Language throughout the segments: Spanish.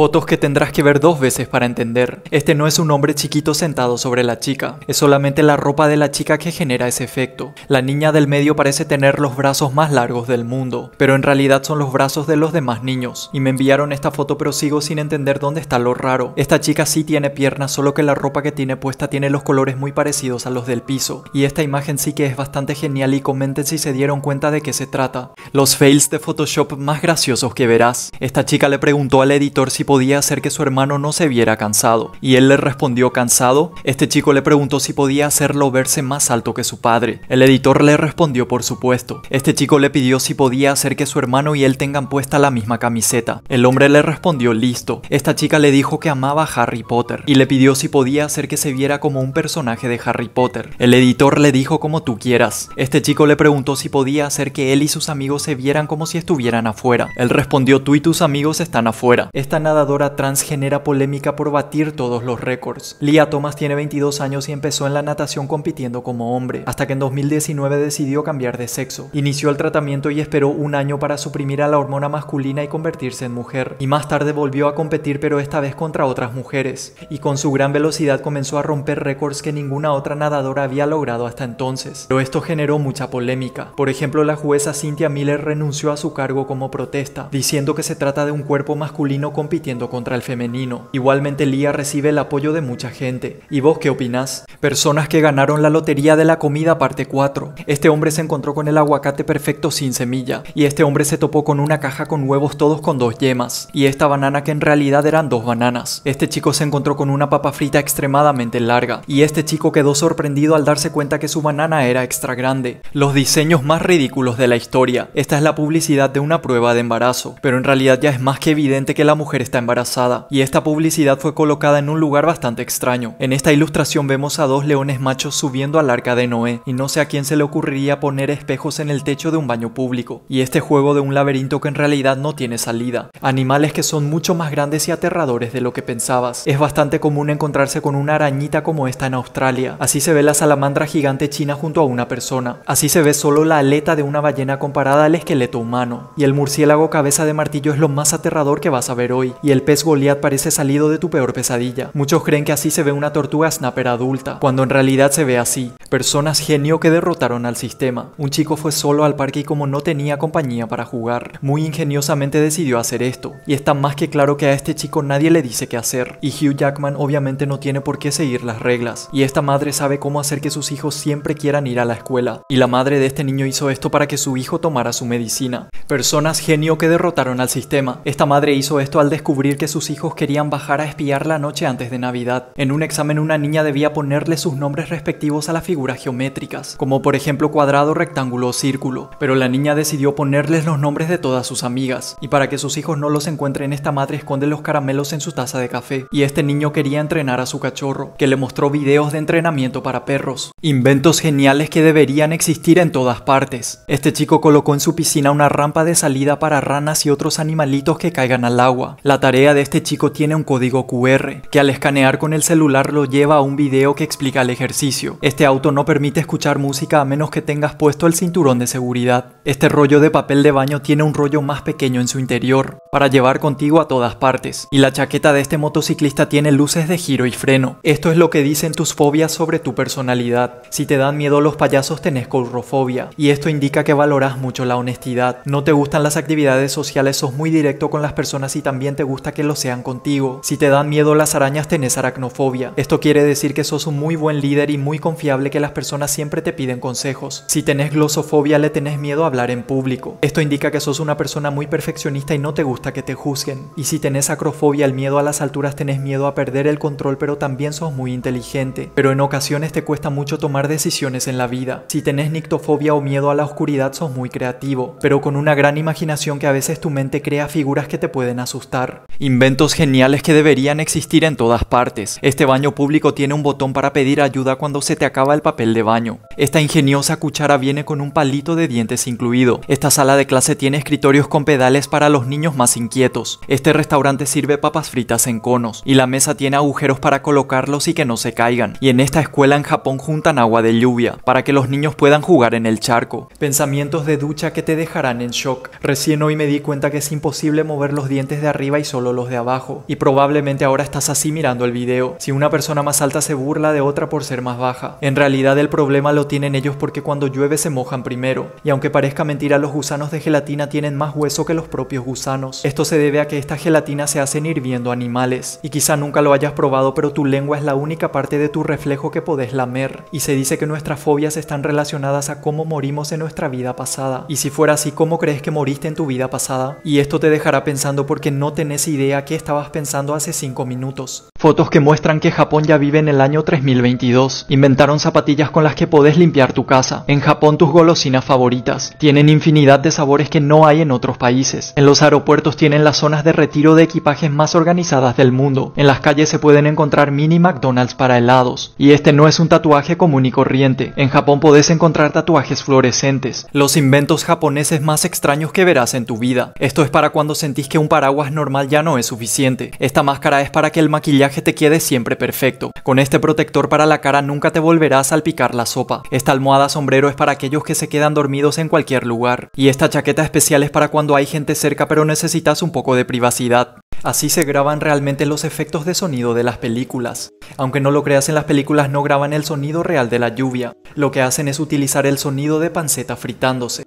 Fotos que tendrás que ver dos veces para entender. Este no es un hombre chiquito sentado sobre la chica, es solamente la ropa de la chica que genera ese efecto. La niña del medio parece tener los brazos más largos del mundo, pero en realidad son los brazos de los demás niños. Y me enviaron esta foto pero sigo sin entender dónde está lo raro. Esta chica sí tiene piernas, solo que la ropa que tiene puesta tiene los colores muy parecidos a los del piso. Y esta imagen sí que es bastante genial y comenten si se dieron cuenta de qué se trata. Los fails de Photoshop más graciosos que verás. Esta chica le preguntó al editor si podía hacer que su hermano no se viera cansado, y él le respondió cansado. Este chico le preguntó si podía hacerlo verse más alto que su padre. El editor le respondió por supuesto. Este chico le pidió si podía hacer que su hermano y él tengan puesta la misma camiseta. El hombre le respondió listo. Esta chica le dijo que amaba a Harry Potter y le pidió si podía hacer que se viera como un personaje de Harry Potter. El editor le dijo como tú quieras. Este chico le preguntó si podía hacer que él y sus amigos se vieran como si estuvieran afuera. Él respondió tú y tus amigos están afuera. Esta nada nadadora trans genera polémica por batir todos los récords. Lia Thomas tiene 22 años y empezó en la natación compitiendo como hombre, hasta que en 2019 decidió cambiar de sexo. Inició el tratamiento y esperó un año para suprimir a la hormona masculina y convertirse en mujer. Y más tarde volvió a competir pero esta vez contra otras mujeres. Y con su gran velocidad comenzó a romper récords que ninguna otra nadadora había logrado hasta entonces. Pero esto generó mucha polémica. Por ejemplo, la jueza Cynthia Miller renunció a su cargo como protesta, diciendo que se trata de un cuerpo masculino compitiendo contra el femenino. Igualmente Lía recibe el apoyo de mucha gente. ¿Y vos qué opinás? Personas que ganaron la lotería de la comida parte 4. Este hombre se encontró con el aguacate perfecto sin semilla. Y este hombre se topó con una caja con huevos todos con dos yemas. Y esta banana que en realidad eran dos bananas. Este chico se encontró con una papa frita extremadamente larga. Y este chico quedó sorprendido al darse cuenta que su banana era extra grande. Los diseños más ridículos de la historia. Esta es la publicidad de una prueba de embarazo. Pero en realidad ya es más que evidente que la mujer está está embarazada, y esta publicidad fue colocada en un lugar bastante extraño. En esta ilustración vemos a dos leones machos subiendo al arca de Noé, y no sé a quién se le ocurriría poner espejos en el techo de un baño público, y este juego de un laberinto que en realidad no tiene salida. Animales que son mucho más grandes y aterradores de lo que pensabas. Es bastante común encontrarse con una arañita como esta en Australia, así se ve la salamandra gigante china junto a una persona, así se ve solo la aleta de una ballena comparada al esqueleto humano, y el murciélago cabeza de martillo es lo más aterrador que vas a ver hoy, y el pez Goliat parece salido de tu peor pesadilla. Muchos creen que así se ve una tortuga snapper adulta, cuando en realidad se ve así. Personas genio que derrotaron al sistema. Un chico fue solo al parque y como no tenía compañía para jugar, muy ingeniosamente decidió hacer esto. Y está más que claro que a este chico nadie le dice qué hacer. Y Hugh Jackman obviamente no tiene por qué seguir las reglas. Y esta madre sabe cómo hacer que sus hijos siempre quieran ir a la escuela. Y la madre de este niño hizo esto para que su hijo tomara su medicina. Personas genio que derrotaron al sistema. Esta madre hizo esto al descubrir descubrir que sus hijos querían bajar a espiar la noche antes de Navidad. En un examen una niña debía ponerle sus nombres respectivos a las figuras geométricas, como por ejemplo cuadrado, rectángulo o círculo, pero la niña decidió ponerles los nombres de todas sus amigas, y para que sus hijos no los encuentren esta madre esconde los caramelos en su taza de café, y este niño quería entrenar a su cachorro, que le mostró videos de entrenamiento para perros. Inventos geniales que deberían existir en todas partes. Este chico colocó en su piscina una rampa de salida para ranas y otros animalitos que caigan al agua. La tarea de este chico tiene un código QR, que al escanear con el celular lo lleva a un video que explica el ejercicio. Este auto no permite escuchar música a menos que tengas puesto el cinturón de seguridad. Este rollo de papel de baño tiene un rollo más pequeño en su interior, para llevar contigo a todas partes. Y la chaqueta de este motociclista tiene luces de giro y freno. Esto es lo que dicen tus fobias sobre tu personalidad. Si te dan miedo los payasos tenés courrofobia, y esto indica que valoras mucho la honestidad. No te gustan las actividades sociales, sos muy directo con las personas y también te gusta que lo sean contigo. Si te dan miedo las arañas tenés aracnofobia. Esto quiere decir que sos un muy buen líder y muy confiable que las personas siempre te piden consejos. Si tenés glosofobia le tenés miedo a hablar en público. Esto indica que sos una persona muy perfeccionista y no te gusta que te juzguen. Y si tenés acrofobia el miedo a las alturas tenés miedo a perder el control pero también sos muy inteligente. Pero en ocasiones te cuesta mucho tomar decisiones en la vida. Si tenés nictofobia o miedo a la oscuridad sos muy creativo, pero con una gran imaginación que a veces tu mente crea figuras que te pueden asustar. Inventos geniales que deberían existir en todas partes. Este baño público tiene un botón para pedir ayuda cuando se te acaba el papel de baño. Esta ingeniosa cuchara viene con un palito de dientes incluido. Esta sala de clase tiene escritorios con pedales para los niños más inquietos. Este restaurante sirve papas fritas en conos. Y la mesa tiene agujeros para colocarlos y que no se caigan. Y en esta escuela en Japón juntan agua de lluvia para que los niños puedan jugar en el charco. Pensamientos de ducha que te dejarán en shock. Recién hoy me di cuenta que es imposible mover los dientes de arriba y solo los de abajo. Y probablemente ahora estás así mirando el video, si una persona más alta se burla de otra por ser más baja. En realidad el problema lo tienen ellos porque cuando llueve se mojan primero, y aunque parezca mentira los gusanos de gelatina tienen más hueso que los propios gusanos. Esto se debe a que estas gelatinas se hacen hirviendo animales, y quizá nunca lo hayas probado pero tu lengua es la única parte de tu reflejo que podés lamer, y se dice que nuestras fobias están relacionadas a cómo morimos en nuestra vida pasada. Y si fuera así, ¿cómo crees que moriste en tu vida pasada? Y esto te dejará pensando porque no esa idea que estabas pensando hace 5 minutos. Fotos que muestran que Japón ya vive en el año 3022. Inventaron zapatillas con las que podés limpiar tu casa. En Japón tus golosinas favoritas. Tienen infinidad de sabores que no hay en otros países. En los aeropuertos tienen las zonas de retiro de equipajes más organizadas del mundo. En las calles se pueden encontrar mini McDonald's para helados. Y este no es un tatuaje común y corriente. En Japón podés encontrar tatuajes fluorescentes. Los inventos japoneses más extraños que verás en tu vida. Esto es para cuando sentís que un paraguas normal ya no es suficiente. Esta máscara es para que el maquillaje te quede siempre perfecto. Con este protector para la cara nunca te volverás a salpicar la sopa. Esta almohada sombrero es para aquellos que se quedan dormidos en cualquier lugar. Y esta chaqueta especial es para cuando hay gente cerca pero necesitas un poco de privacidad. Así se graban realmente los efectos de sonido de las películas. Aunque no lo creas en las películas no graban el sonido real de la lluvia. Lo que hacen es utilizar el sonido de panceta fritándose.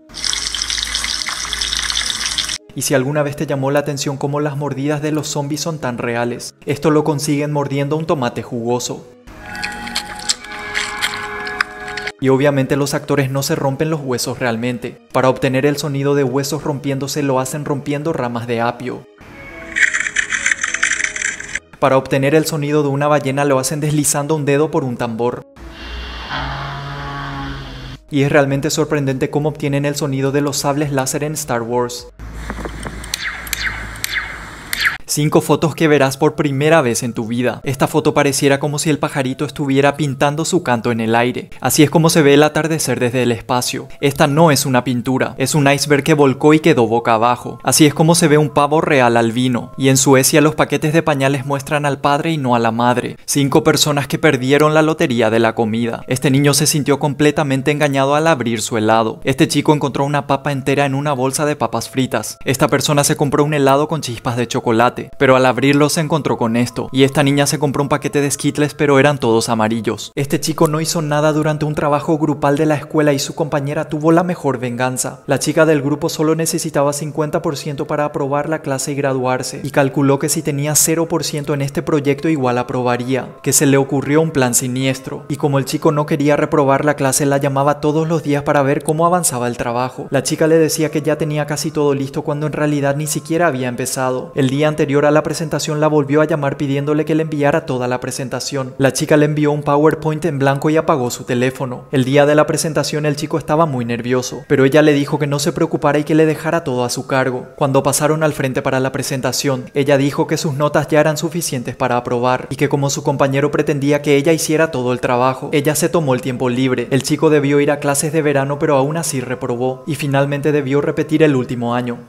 Y si alguna vez te llamó la atención cómo las mordidas de los zombies son tan reales, esto lo consiguen mordiendo un tomate jugoso. Y obviamente los actores no se rompen los huesos realmente. Para obtener el sonido de huesos rompiéndose lo hacen rompiendo ramas de apio. Para obtener el sonido de una ballena lo hacen deslizando un dedo por un tambor. Y es realmente sorprendente cómo obtienen el sonido de los sables láser en Star Wars. Cinco fotos que verás por primera vez en tu vida. Esta foto pareciera como si el pajarito estuviera pintando su canto en el aire. Así es como se ve el atardecer desde el espacio. Esta no es una pintura, es un iceberg que volcó y quedó boca abajo. Así es como se ve un pavo real al vino. Y en Suecia los paquetes de pañales muestran al padre y no a la madre. Cinco personas que perdieron la lotería de la comida. Este niño se sintió completamente engañado al abrir su helado. Este chico encontró una papa entera en una bolsa de papas fritas. Esta persona se compró un helado con chispas de chocolate pero al abrirlo se encontró con esto, y esta niña se compró un paquete de Skittles pero eran todos amarillos. Este chico no hizo nada durante un trabajo grupal de la escuela y su compañera tuvo la mejor venganza. La chica del grupo solo necesitaba 50% para aprobar la clase y graduarse, y calculó que si tenía 0% en este proyecto igual aprobaría, que se le ocurrió un plan siniestro, y como el chico no quería reprobar la clase la llamaba todos los días para ver cómo avanzaba el trabajo. La chica le decía que ya tenía casi todo listo cuando en realidad ni siquiera había empezado. El día anterior a la presentación la volvió a llamar pidiéndole que le enviara toda la presentación. La chica le envió un PowerPoint en blanco y apagó su teléfono. El día de la presentación el chico estaba muy nervioso, pero ella le dijo que no se preocupara y que le dejara todo a su cargo. Cuando pasaron al frente para la presentación, ella dijo que sus notas ya eran suficientes para aprobar y que como su compañero pretendía que ella hiciera todo el trabajo, ella se tomó el tiempo libre. El chico debió ir a clases de verano pero aún así reprobó y finalmente debió repetir el último año.